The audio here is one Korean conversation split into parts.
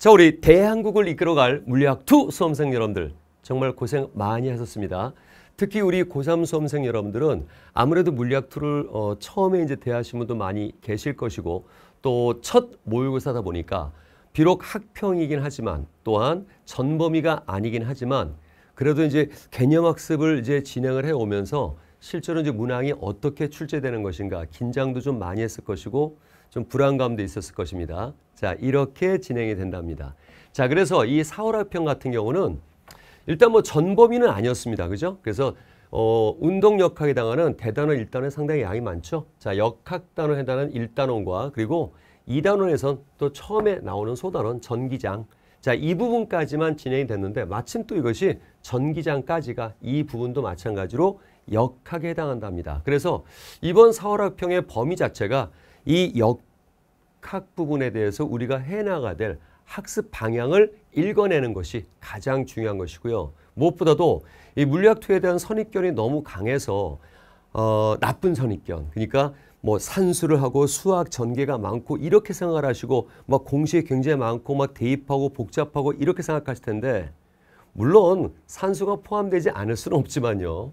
자, 우리 대한국을 이끌어갈 물리학 2 수험생 여러분들 정말 고생 많이 하셨습니다. 특히 우리 고3 수험생 여러분들은 아무래도 물리학 2를 어, 처음에 이제 대하신 분도 많이 계실 것이고 또 첫 모의고사다 보니까 비록 학평이긴 하지만 또한 전범위가 아니긴 하지만 그래도 이제 개념 학습을 이제 진행을 해 오면서 실제로 이제 문항이 어떻게 출제되는 것인가 긴장도 좀 많이 했을 것이고 좀 불안감도 있었을 것입니다. 자, 이렇게 진행이 된답니다. 자, 그래서 이사월학평 같은 경우는 일단 뭐 전범위는 아니었습니다. 그죠? 그래서 어, 운동 역학에 해당하는 대단원 일단원 상당히 양이 많죠. 자, 역학단원에 해당하는 일단원과 그리고 이단원에선또 처음에 나오는 소단원 전기장 자, 이 부분까지만 진행이 됐는데 마침 또 이것이 전기장까지가 이 부분도 마찬가지로 역학에 해당한답니다. 그래서 이번 사월학평의 범위 자체가 이 역학 부분에 대해서 우리가 해나가 될 학습 방향을 읽어내는 것이 가장 중요한 것이고요. 무엇보다도 이 물리학투에 대한 선입견이 너무 강해서 어, 나쁜 선입견. 그러니까 뭐 산수를 하고 수학 전개가 많고 이렇게 생각을 하시고 막 공식이 굉장히 많고 막 대입하고 복잡하고 이렇게 생각하실 텐데 물론 산수가 포함되지 않을 수는 없지만요.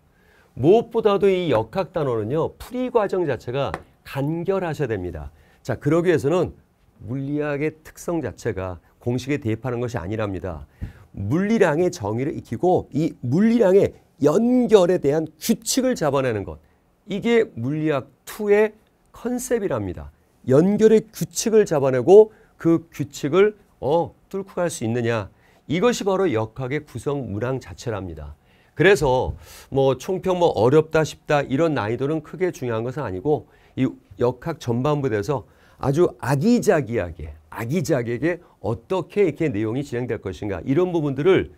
무엇보다도 이 역학 단어는요. 풀이 과정 자체가 간결하셔야 됩니다. 자, 그러기 위해서는 물리학의 특성 자체가 공식에 대입하는 것이 아니랍니다. 물리량의 정의를 익히고 이 물리량의 연결에 대한 규칙을 잡아내는 것. 이게 물리학 2의 컨셉이랍니다. 연결의 규칙을 잡아내고 그 규칙을 어, 뚫고 갈 수 있느냐. 이것이 바로 역학의 구성 문항 자체랍니다. 그래서 뭐 총평 뭐 어렵다 싶다 이런 난이도는 크게 중요한 것은 아니고 이 역학 전반부에서 아주 아기자기하게 아기자기하게 어떻게 이렇게 내용이 진행될 것인가 이런 부분들을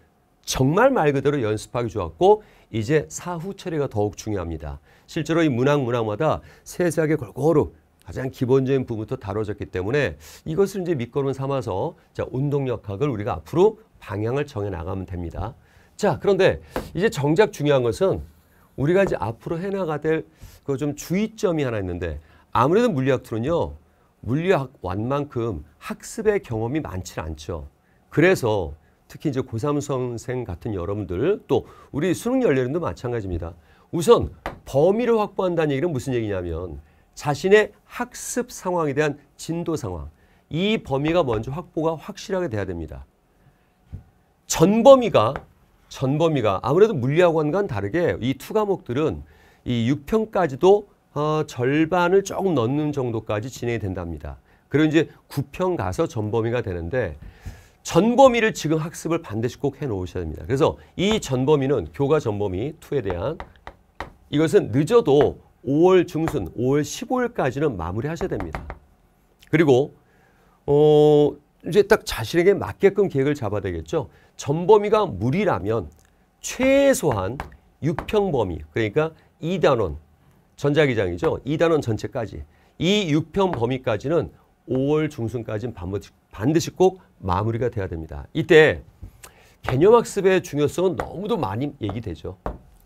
정말 말 그대로 연습하기 좋았고 이제 사후 처리가 더욱 중요합니다. 실제로 이 문학 문화마다 세세하게 골고루 가장 기본적인 부분부터 다뤄졌기 때문에 이것을 이제 밑거름 삼아서 자 운동역학을 우리가 앞으로 방향을 정해 나가면 됩니다. 자 그런데 이제 정작 중요한 것은 우리가 이제 앞으로 해나가 될 그 좀 주의점이 하나 있는데 아무래도 물리학투는요. 물리학 완만큼 학습의 경험이 많지 않죠. 그래서 특히 이제 고3 선생 같은 여러분들 또 우리 수능 연례는도 마찬가지입니다. 우선 범위를 확보한다는 얘기는 무슨 얘기냐면 자신의 학습 상황에 대한 진도 상황 이 범위가 먼저 확보가 확실하게 돼야 됩니다. 전 범위가 전범위가 아무래도 물리학원과는 다르게 이투 과목들은 이 6평까지도 어, 절반을 조금 넣는 정도까지 진행이 된답니다. 그리고 이제 9평 가서 전범위가 되는데 전범위를 지금 학습을 반드시 꼭 해놓으셔야 됩니다. 그래서 이 전범위는 교과 전범위 2에 대한 이것은 늦어도 5월 중순, 5월 15일까지는 마무리하셔야 됩니다. 그리고 어, 이제 딱 자신에게 맞게끔 계획을 잡아야 되겠죠. 전범위가 물이라면 최소한 6평 범위 그러니까 2단원 전자기장이죠. 2단원 전체까지 이 6평 범위까지는 5월 중순까지는 반드시, 반드시 꼭 마무리가 돼야 됩니다. 이때 개념학습의 중요성은 너무도 많이 얘기되죠.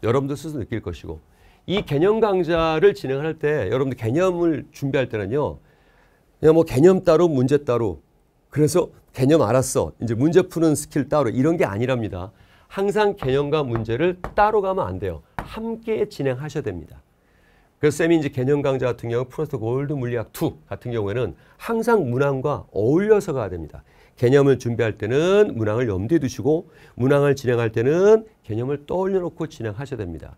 여러분도 스스로 느낄 것이고 이 개념 강좌를 진행할 때 여러분들 개념을 준비할 때는요. 그냥 뭐 개념 따로 문제 따로 그래서 개념 알았어. 이제 문제 푸는 스킬 따로 이런 게 아니랍니다. 항상 개념과 문제를 따로 가면 안 돼요. 함께 진행하셔야 됩니다. 그래서 쌤이 이제 개념 강좌 같은 경우 프로스트 골드 물리학 2 같은 경우에는 항상 문항과 어울려서 가야 됩니다. 개념을 준비할 때는 문항을 염두에 두시고 문항을 진행할 때는 개념을 떠올려 놓고 진행하셔야 됩니다.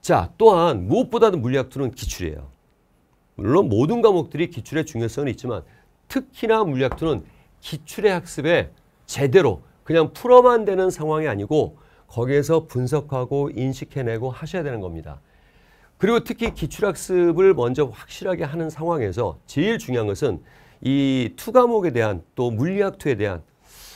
자, 또한 무엇보다도 물리학 2는 기출이에요. 물론 모든 과목들이 기출의 중요성은 있지만 특히나 물리학 2는 기출의 학습에 제대로 그냥 풀어만 되는 상황이 아니고 거기에서 분석하고 인식해내고 하셔야 되는 겁니다. 그리고 특히 기출학습을 먼저 확실하게 하는 상황에서 제일 중요한 것은 이투 과목에 대한 또 물리학투에 대한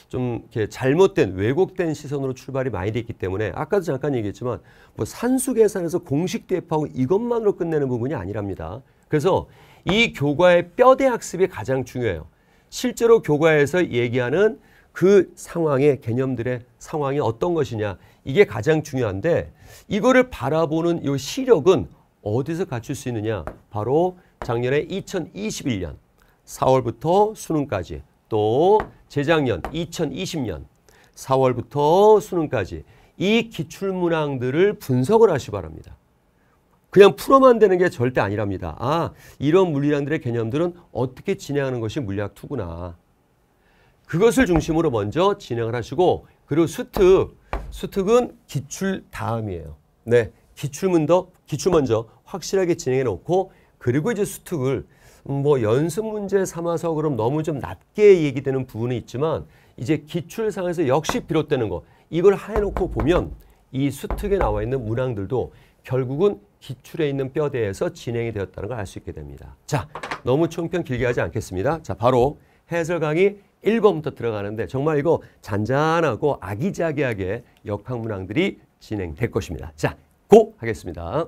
좀 이렇게 잘못된 왜곡된 시선으로 출발이 많이 됐기 때문에 아까도 잠깐 얘기했지만 뭐 산수 계산에서 공식 대입하고 이것만으로 끝내는 부분이 아니랍니다. 그래서 이 교과의 뼈대 학습이 가장 중요해요. 실제로 교과에서 얘기하는 그 상황의 개념들의 상황이 어떤 것이냐 이게 가장 중요한데 이거를 바라보는 이 시력은 어디서 갖출 수 있느냐 바로 작년에 2021년 4월부터 수능까지 또 재작년 2020년 4월부터 수능까지 이 기출문항들을 분석을 하시 바랍니다. 그냥 풀어만 되는 게 절대 아니랍니다. 아, 이런 물리학들의 개념들은 어떻게 진행하는 것이 물리학 2구나. 그것을 중심으로 먼저 진행을 하시고 그리고 수특, 수특은 기출 다음이에요. 네, 기출 먼저, 기출 먼저 확실하게 진행해 놓고 그리고 이제 수특을 뭐 연습 문제 삼아서 그럼 너무 좀 낮게 얘기되는 부분이 있지만 이제 기출상에서 역시 비롯되는 거 이걸 해놓고 보면 이 수특에 나와 있는 문항들도 결국은 기출에 있는 뼈대에서 진행이 되었다는 걸 알 수 있게 됩니다. 자, 너무 총평 길게 하지 않겠습니다. 자, 바로 해설 강의 1번부터 들어가는데 정말 이거 잔잔하고 아기자기하게 역학문항들이 진행될 것입니다. 자, 고 하겠습니다.